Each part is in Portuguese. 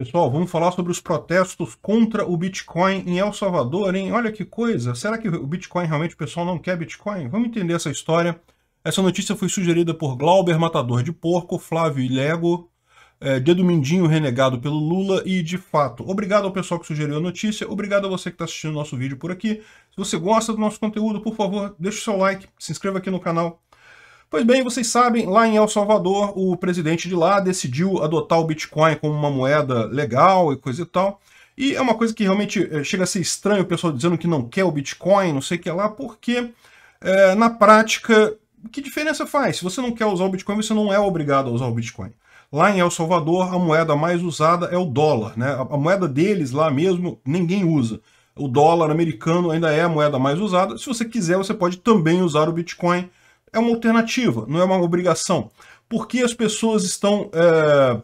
Pessoal, vamos falar sobre os protestos contra o Bitcoin em El Salvador, hein? Olha que coisa! Será que o Bitcoin realmente o pessoal não quer Bitcoin? Vamos entender essa história. Essa notícia foi sugerida por Glauber Matador de Porco, Flávio Ilego, é, Dedo Mindinho renegado pelo Lula e, de fato, obrigado ao pessoal que sugeriu a notícia, obrigado a você que está assistindo o nosso vídeo por aqui. Se você gosta do nosso conteúdo, por favor, deixe o seu like, se inscreva aqui no canal, Pois bem, vocês sabem, lá em El Salvador, o presidente de lá decidiu adotar o Bitcoin como uma moeda legal e coisa e tal. E é uma coisa que realmente eh, chega a ser estranho o pessoal dizendo que não quer o Bitcoin, não sei o que lá, porque é, na prática, que diferença faz? Se você não quer usar o Bitcoin, você não é obrigado a usar o Bitcoin. Lá em El Salvador, a moeda mais usada é o dólar. Né? A moeda deles lá mesmo, ninguém usa. O dólar americano ainda é a moeda mais usada. Se você quiser, você pode também usar o Bitcoin é uma alternativa, não é uma obrigação. Por que as pessoas estão é,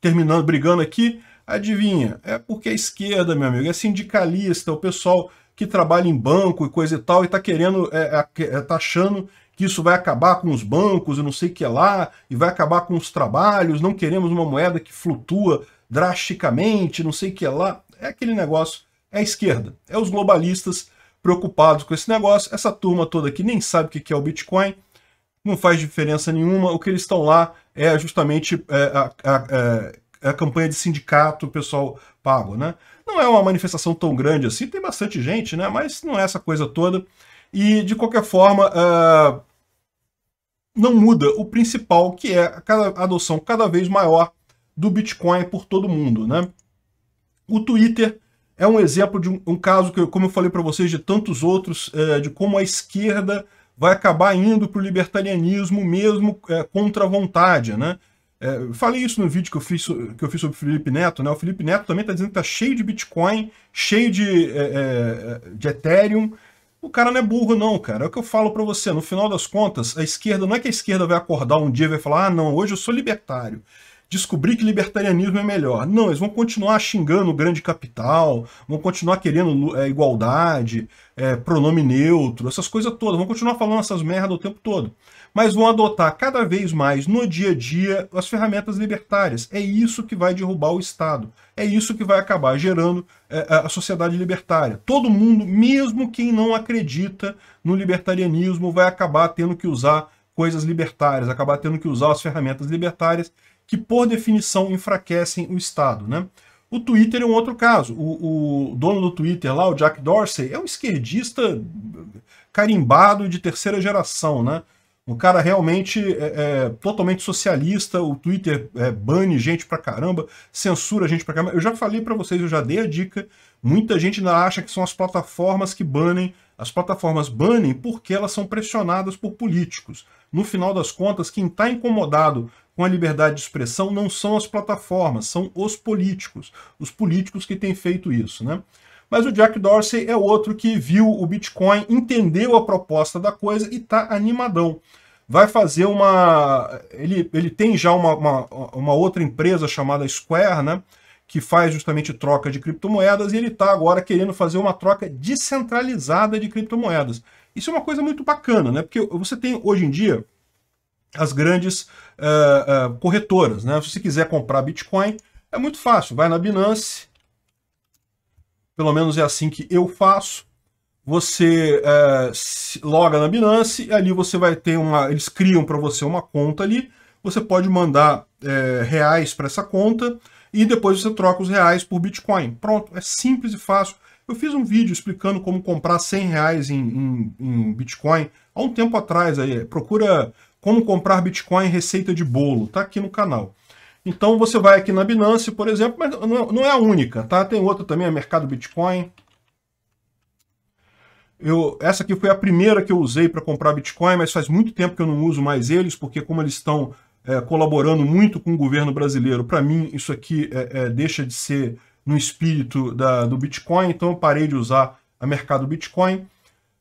terminando, brigando aqui? Adivinha? É porque a é esquerda, meu amigo, é sindicalista, o pessoal que trabalha em banco e coisa e tal, e está querendo, é, é, é, tá achando que isso vai acabar com os bancos e não sei o que é lá, e vai acabar com os trabalhos, não queremos uma moeda que flutua drasticamente, não sei o que lá. É aquele negócio, é a esquerda, é os globalistas preocupados com esse negócio. Essa turma toda aqui nem sabe o que é o Bitcoin, não faz diferença nenhuma. O que eles estão lá é justamente é, a, a, a, é, é a campanha de sindicato, o pessoal pago, né? Não é uma manifestação tão grande assim, tem bastante gente, né? Mas não é essa coisa toda. E, de qualquer forma, uh, não muda o principal, que é a, cada, a adoção cada vez maior do Bitcoin por todo mundo, né? O Twitter é um exemplo de um, um caso que, como eu falei para vocês, de tantos outros, é, de como a esquerda vai acabar indo para o libertarianismo mesmo é, contra a vontade, né? É, falei isso no vídeo que eu fiz, que eu fiz sobre o Felipe Neto, né? O Felipe Neto também está dizendo que está cheio de Bitcoin, cheio de, é, de Ethereum. O cara não é burro não, cara. É o que eu falo para você. No final das contas, a esquerda, não é que a esquerda vai acordar um dia e vai falar ah, não, hoje eu sou libertário descobrir que libertarianismo é melhor. Não, eles vão continuar xingando o grande capital, vão continuar querendo é, igualdade, é, pronome neutro, essas coisas todas. Vão continuar falando essas merdas o tempo todo. Mas vão adotar cada vez mais, no dia a dia, as ferramentas libertárias. É isso que vai derrubar o Estado. É isso que vai acabar gerando é, a sociedade libertária. Todo mundo, mesmo quem não acredita no libertarianismo, vai acabar tendo que usar coisas libertárias, acabar tendo que usar as ferramentas libertárias que, por definição, enfraquecem o Estado. Né? O Twitter é um outro caso. O, o, dono do Twitter lá, o Jack Dorsey, é um esquerdista carimbado de terceira geração, né? Um cara realmente é, é totalmente socialista, o Twitter é, bane gente pra caramba, censura gente pra caramba. Eu já falei para vocês, eu já dei a dica, muita gente ainda acha que são as plataformas que banem as plataformas banem porque elas são pressionadas por políticos. No final das contas, quem está incomodado com a liberdade de expressão não são as plataformas, são os políticos. Os políticos que têm feito isso, né? Mas o Jack Dorsey é outro que viu o Bitcoin, entendeu a proposta da coisa e está animadão. Vai fazer uma. Ele, ele tem já uma, uma, uma outra empresa chamada Square, né? que faz justamente troca de criptomoedas e ele está agora querendo fazer uma troca descentralizada de criptomoedas. Isso é uma coisa muito bacana, né? Porque você tem hoje em dia as grandes uh, uh, corretoras, né? Se você quiser comprar Bitcoin, é muito fácil. Vai na Binance, pelo menos é assim que eu faço. Você uh, loga na Binance e ali você vai ter uma. Eles criam para você uma conta ali. Você pode mandar reais para essa conta e depois você troca os reais por Bitcoin. Pronto, é simples e fácil. Eu fiz um vídeo explicando como comprar 100 reais em, em, em Bitcoin há um tempo atrás. Aí, procura como comprar Bitcoin receita de bolo, tá aqui no canal. Então você vai aqui na Binance, por exemplo, mas não é, é a única, tá? Tem outra também, é Mercado Bitcoin. Eu, essa aqui foi a primeira que eu usei para comprar Bitcoin, mas faz muito tempo que eu não uso mais eles, porque como eles estão é, colaborando muito com o governo brasileiro. Para mim, isso aqui é, é, deixa de ser no espírito da, do Bitcoin, então eu parei de usar a mercado Bitcoin.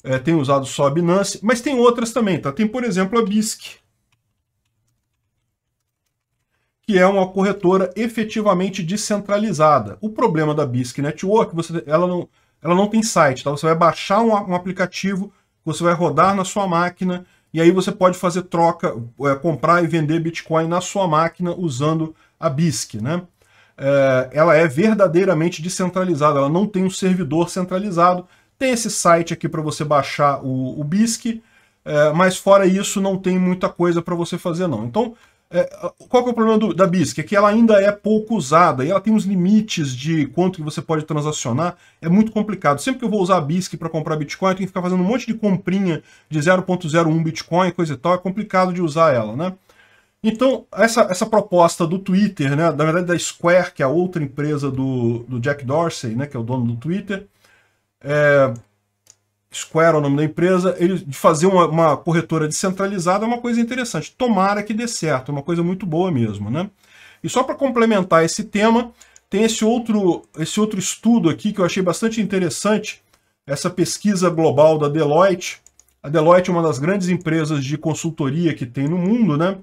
É, tenho usado só a Binance, mas tem outras também, tá? Tem, por exemplo, a BISC, que é uma corretora efetivamente descentralizada. O problema da BISC Network, você, ela, não, ela não tem site, tá? Você vai baixar um, um aplicativo, você vai rodar na sua máquina, e aí você pode fazer troca, é, comprar e vender Bitcoin na sua máquina usando a BISC, né? É, ela é verdadeiramente descentralizada, ela não tem um servidor centralizado. Tem esse site aqui para você baixar o, o BISC, é, mas fora isso não tem muita coisa para você fazer não. Então, é, qual que é o problema do, da BISC? É que ela ainda é pouco usada e ela tem uns limites de quanto que você pode transacionar, é muito complicado. Sempre que eu vou usar a BISC para comprar Bitcoin, eu tenho que ficar fazendo um monte de comprinha de 0.01 Bitcoin, coisa e tal, é complicado de usar ela, né? Então, essa, essa proposta do Twitter, né, na verdade da Square, que é a outra empresa do, do Jack Dorsey, né, que é o dono do Twitter, é, Square é o nome da empresa, ele, de fazer uma, uma corretora descentralizada é uma coisa interessante. Tomara que dê certo, é uma coisa muito boa mesmo, né? E só para complementar esse tema, tem esse outro, esse outro estudo aqui que eu achei bastante interessante, essa pesquisa global da Deloitte. A Deloitte é uma das grandes empresas de consultoria que tem no mundo, né?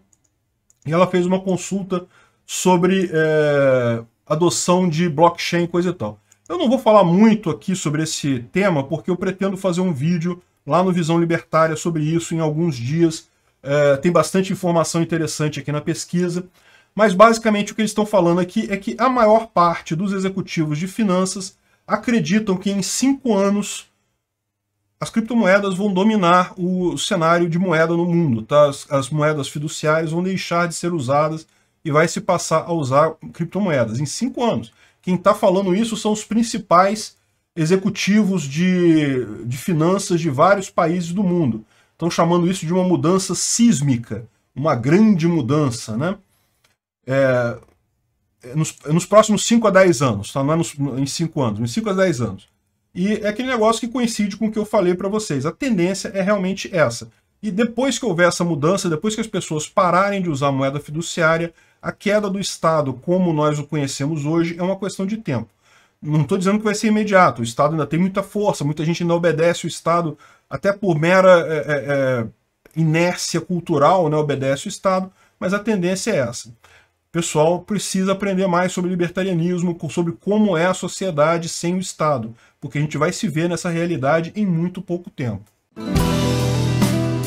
E ela fez uma consulta sobre é, adoção de blockchain, coisa e tal. Eu não vou falar muito aqui sobre esse tema, porque eu pretendo fazer um vídeo lá no Visão Libertária sobre isso em alguns dias. É, tem bastante informação interessante aqui na pesquisa. Mas basicamente o que eles estão falando aqui é que a maior parte dos executivos de finanças acreditam que em cinco anos as criptomoedas vão dominar o cenário de moeda no mundo. Tá? As, as moedas fiduciárias vão deixar de ser usadas e vai se passar a usar criptomoedas em cinco anos. Quem está falando isso são os principais executivos de, de finanças de vários países do mundo. Estão chamando isso de uma mudança sísmica, uma grande mudança, né? É, é nos, é nos, próximos 5 a 10 anos, tá? não é nos, em 5 anos, em 5 a 10 anos. E é aquele negócio que coincide com o que eu falei para vocês. A tendência é realmente essa. E depois que houver essa mudança, depois que as pessoas pararem de usar moeda fiduciária, a queda do Estado, como nós o conhecemos hoje, é uma questão de tempo. Não estou dizendo que vai ser imediato, o Estado ainda tem muita força, muita gente ainda obedece o Estado, até por mera é, é, é inércia cultural, né, obedece o Estado, mas a tendência é essa. O pessoal precisa aprender mais sobre libertarianismo, sobre como é a sociedade sem o Estado, porque a gente vai se ver nessa realidade em muito pouco tempo.